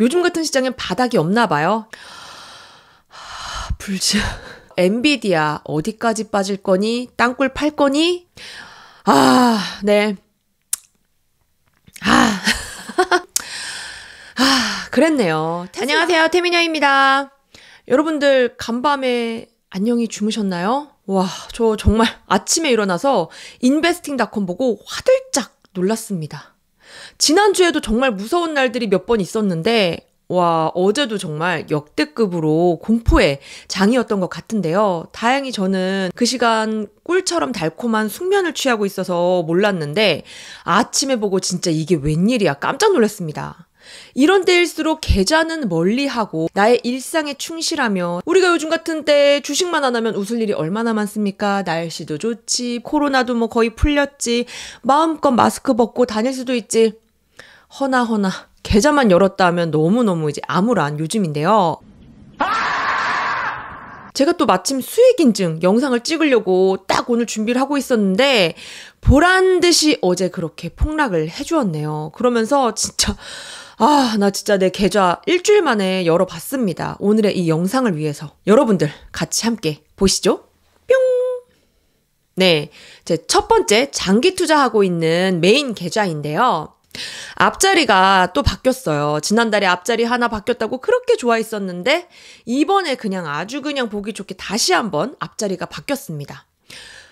요즘 같은 시장엔 바닥이 없나 봐요. 하, 불지. 엔비디아 어디까지 빠질 거니? 땅굴 팔 거니? 아, 네. 아. 아, 그랬네요. 안녕하세요. 태민녀입니다. 여러분들 간밤에 안녕히 주무셨나요? 와, 저 정말 아침에 일어나서 인베스팅닷컴 보고 화들짝 놀랐습니다. 지난주에도 정말 무서운 날들이 몇 번 있었는데, 와, 어제도 정말 역대급으로 공포의 장이었던 것 같은데요. 다행히 저는 그 시간 꿀처럼 달콤한 숙면을 취하고 있어서 몰랐는데 아침에 보고 진짜 이게 웬일이야 깜짝 놀랐습니다. 이런 때일수록 계좌는 멀리하고 나의 일상에 충실하며 우리가 요즘 같은 때 주식만 안 하면 웃을 일이 얼마나 많습니까? 날씨도 좋지, 코로나도 뭐 거의 풀렸지, 마음껏 마스크 벗고 다닐 수도 있지. 허나 허나 계좌만 열었다 하면 너무너무 이제 암울한 요즘인데요. 제가 또 마침 수익인증 영상을 찍으려고 딱 오늘 준비를 하고 있었는데 보란 듯이 어제 그렇게 폭락을 해주었네요. 그러면서 진짜 아, 나 진짜 내 계좌 일주일 만에 열어봤습니다. 오늘의 이 영상을 위해서 여러분들 같이 함께 보시죠. 뿅! 네. 제 첫 번째 장기 투자하고 있는 메인 계좌인데요. 앞자리가 또 바뀌었어요. 지난달에 앞자리 하나 바뀌었다고 그렇게 좋아했었는데, 이번에 그냥 아주 그냥 보기 좋게 다시 한번 앞자리가 바뀌었습니다.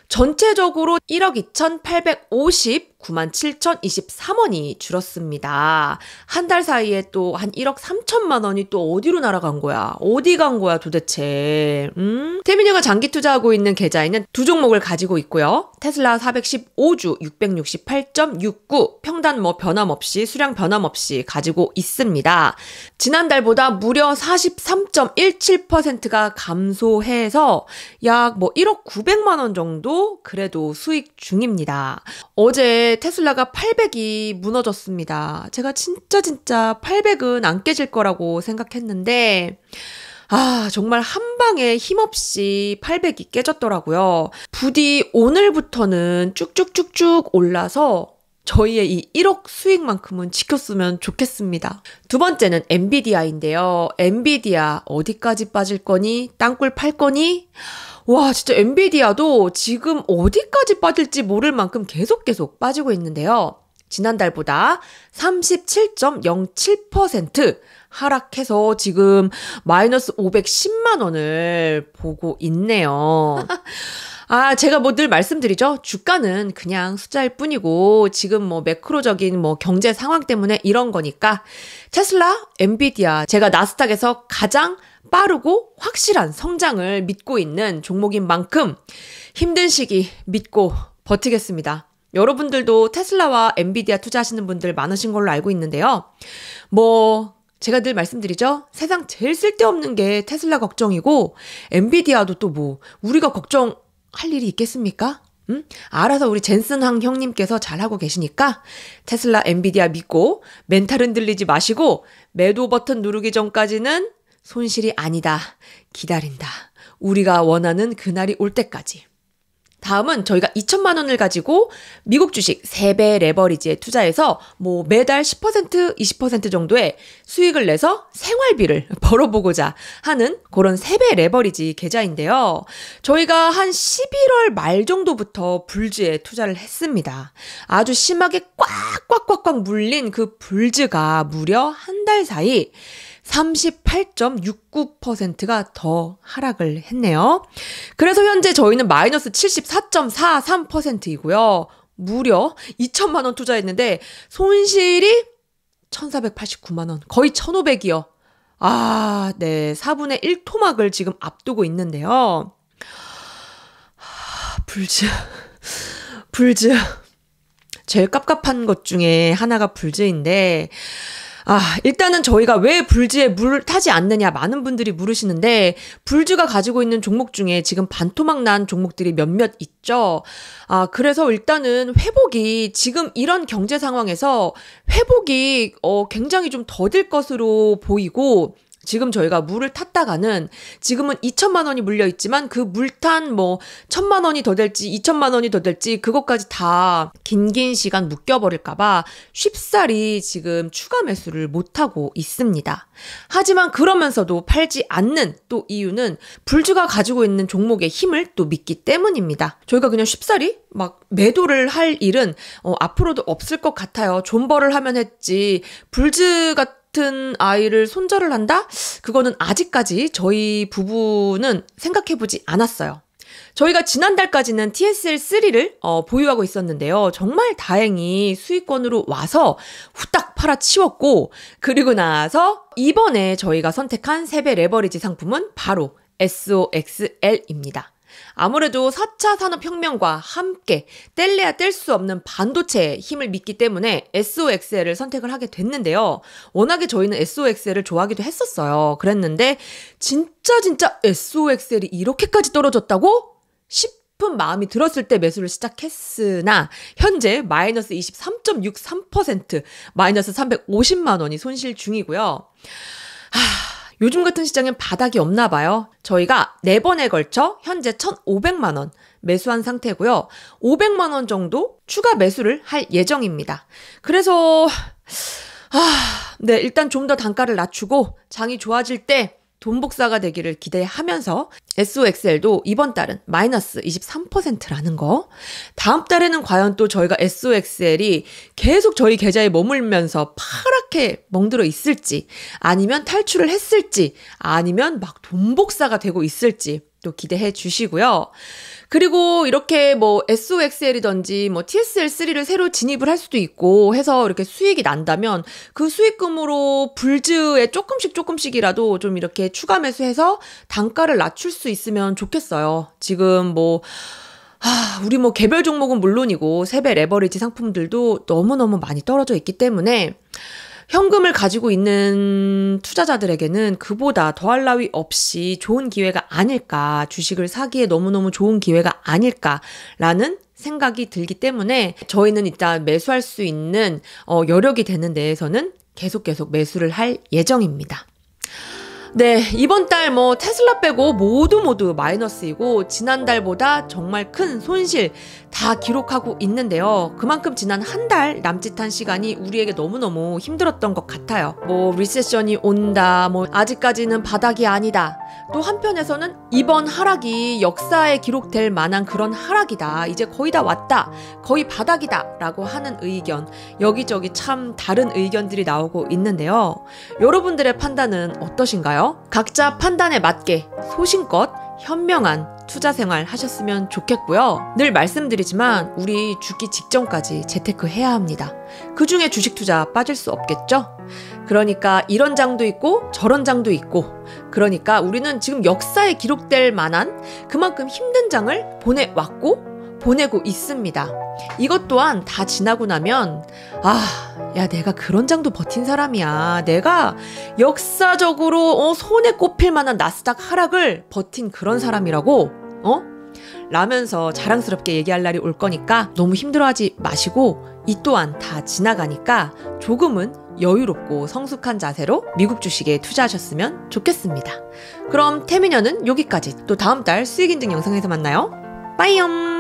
전체적으로 1억 2,850 97,023원이 줄었습니다. 한 달 사이에 또 한 1억 3천만 원이 또 어디로 날아간 거야? 어디 간 거야 도대체? 음? 태민이가 장기 투자하고 있는 계좌에는 두 종목을 가지고 있고요. 테슬라 415주 668.69 평단 뭐 변함없이 수량 변함없이 가지고 있습니다. 지난달보다 무려 43.17%가 감소해서 약 뭐 1억 900만 원 정도 그래도 수익 중입니다. 어제 테슬라가 800이 무너졌습니다. 제가 진짜 진짜 800은 안 깨질 거라고 생각했는데, 아, 정말 한 방에 힘없이 800이 깨졌더라고요. 부디 오늘부터는 쭉쭉쭉쭉 올라서 저희의 이 1억 수익만큼은 지켰으면 좋겠습니다. 두 번째는 엔비디아인데요. 엔비디아 어디까지 빠질 거니? 땅굴 팔 거니? 와, 진짜 엔비디아도 지금 어디까지 빠질지 모를 만큼 계속 계속 빠지고 있는데요. 지난달보다 37.07% 하락해서 지금 마이너스 510만 원을 보고 있네요. 아, 제가 뭐 늘 말씀드리죠? 주가는 그냥 숫자일 뿐이고, 지금 뭐 매크로적인 뭐 경제 상황 때문에 이런 거니까, 테슬라, 엔비디아, 제가 나스닥에서 가장 빠르고 확실한 성장을 믿고 있는 종목인 만큼 힘든 시기 믿고 버티겠습니다. 여러분들도 테슬라와 엔비디아 투자하시는 분들 많으신 걸로 알고 있는데요. 뭐, 제가 늘 말씀드리죠? 세상 제일 쓸데없는 게 테슬라 걱정이고, 엔비디아도 또 뭐, 우리가 걱정 할 일이 있겠습니까? 음? 알아서 우리 젠슨 황 형님께서 잘하고 계시니까 테슬라 엔비디아 믿고 멘탈 흔들리지 마시고 매도 버튼 누르기 전까지는 손실이 아니다. 기다린다. 우리가 원하는 그날이 올 때까지. 다음은 저희가 2천만 원을 가지고 미국 주식 3배 레버리지에 투자해서 뭐 매달 10% 20% 정도의 수익을 내서 생활비를 벌어보고자 하는 그런 3배 레버리지 계좌인데요. 저희가 한 11월 말 정도부터 불지에 투자를 했습니다. 아주 심하게 꽉 꽉꽉꽉 물린 그 불지가 무려 한 달 사이 38.69%가 더 하락을 했네요. 그래서 현재 저희는 마이너스 74.43%이고요. 무려 2천만 원 투자했는데 손실이 1,489만 원, 거의 1,500이요. 아, 네. 4분의 1 토막을 지금 앞두고 있는데요. 아, 불즈. 불즈. 제일 깝깝한 것 중에 하나가 불즈인데 아, 일단은 저희가 왜 불지에 물 타지 않느냐 많은 분들이 물으시는데 불지가 가지고 있는 종목 중에 지금 반토막 난 종목들이 몇몇 있죠. 아, 그래서 일단은 회복이 지금 이런 경제 상황에서 회복이 어 굉장히 좀 더딜 것으로 보이고 지금 저희가 물을 탔다가는 지금은 2천만 원이 물려 있지만 그 물탄 뭐 천만 원이 더 될지 2천만 원이 더 될지 그것까지 다 긴긴 시간 묶여버릴까봐 쉽사리 지금 추가 매수를 못하고 있습니다. 하지만 그러면서도 팔지 않는 또 이유는 불주가 가지고 있는 종목의 힘을 또 믿기 때문입니다. 저희가 그냥 쉽사리 막 매도를 할 일은 어, 앞으로도 없을 것 같아요. 존버를 하면 했지 불즈 같은 같은 아이를 손절을 한다? 그거는 아직까지 저희 부부는 생각해보지 않았어요. 저희가 지난달까지는 TSL3를 어, 보유하고 있었는데요. 정말 다행히 수익권으로 와서 후딱 팔아치웠고, 그리고 나서 이번에 저희가 선택한 세배 레버리지 상품은 바로 SOXL입니다. 아무래도 4차 산업혁명과 함께 뗄래야 뗄 수 없는 반도체에 힘을 믿기 때문에 SOXL을 선택을 하게 됐는데요. 워낙에 저희는 SOXL을 좋아하기도 했었어요. 그랬는데, 진짜 진짜 SOXL이 이렇게까지 떨어졌다고? 싶은 마음이 들었을 때 매수를 시작했으나, 현재 마이너스 23.63%, 마이너스 350만원이 손실 중이고요. 하... 요즘 같은 시장엔 바닥이 없나 봐요. 저희가 4번에 걸쳐 현재 1,500만원 매수한 상태고요. 500만원 정도 추가 매수를 할 예정입니다. 그래서, 아, 네, 일단 좀 더 단가를 낮추고 장이 좋아질 때돈 복사가 되기를 기대하면서 SOXL도 이번 달은 마이너스 23%라는 거. 다음 달에는 과연 또 저희가 SOXL이 계속 저희 계좌에 머물면서 파랗게 멍들어 있을지, 아니면 탈출을 했을지, 아니면 막 돈 복사가 되고 있을지, 또 기대해 주시고요. 그리고 이렇게 뭐 SOXL이든지 뭐 TSL3를 새로 진입을 할 수도 있고 해서 이렇게 수익이 난다면 그 수익금으로 불즈에 조금씩 조금씩이라도 좀 이렇게 추가 매수해서 단가를 낮출 수 있으면 좋겠어요. 지금 뭐 아, 우리 뭐 개별 종목은 물론이고 세배 레버리지 상품들도 너무너무 많이 떨어져 있기 때문에 현금을 가지고 있는 투자자들에게는 그보다 더할 나위 없이 좋은 기회가 아닐까, 주식을 사기에 너무너무 좋은 기회가 아닐까라는 생각이 들기 때문에 저희는 일단 매수할 수 있는 어, 여력이 되는 데에서는 계속 계속 매수를 할 예정입니다. 네, 이번 달 뭐 테슬라 빼고 모두 모두 마이너스이고 지난달보다 정말 큰 손실 다 기록하고 있는데요. 그만큼 지난 한 달 남짓한 시간이 우리에게 너무너무 힘들었던 것 같아요. 뭐 리세션이 온다, 뭐 아직까지는 바닥이 아니다. 또 한편에서는 이번 하락이 역사에 기록될 만한 그런 하락이다. 이제 거의 다 왔다. 거의 바닥이다. 라고 하는 의견. 여기저기 참 다른 의견들이 나오고 있는데요. 여러분들의 판단은 어떠신가요? 각자 판단에 맞게 소신껏 현명한 투자 생활 하셨으면 좋겠고요. 늘 말씀드리지만 우리 죽기 직전까지 재테크 해야 합니다. 그 중에 주식 투자 빠질 수 없겠죠? 그러니까 이런 장도 있고 저런 장도 있고 그러니까 우리는 지금 역사에 기록될 만한 그만큼 힘든 장을 보내왔고 보내고 있습니다. 이것 또한 다 지나고 나면, 아, 야, 내가 그런 장도 버틴 사람이야. 내가 역사적으로, 어, 손에 꼽힐 만한 나스닥 하락을 버틴 그런 사람이라고, 어? 라면서 자랑스럽게 얘기할 날이 올 거니까 너무 힘들어하지 마시고, 이 또한 다 지나가니까 조금은 여유롭고 성숙한 자세로 미국 주식에 투자하셨으면 좋겠습니다. 그럼 태민녀는 여기까지. 또 다음 달 수익인증 영상에서 만나요. 빠이염!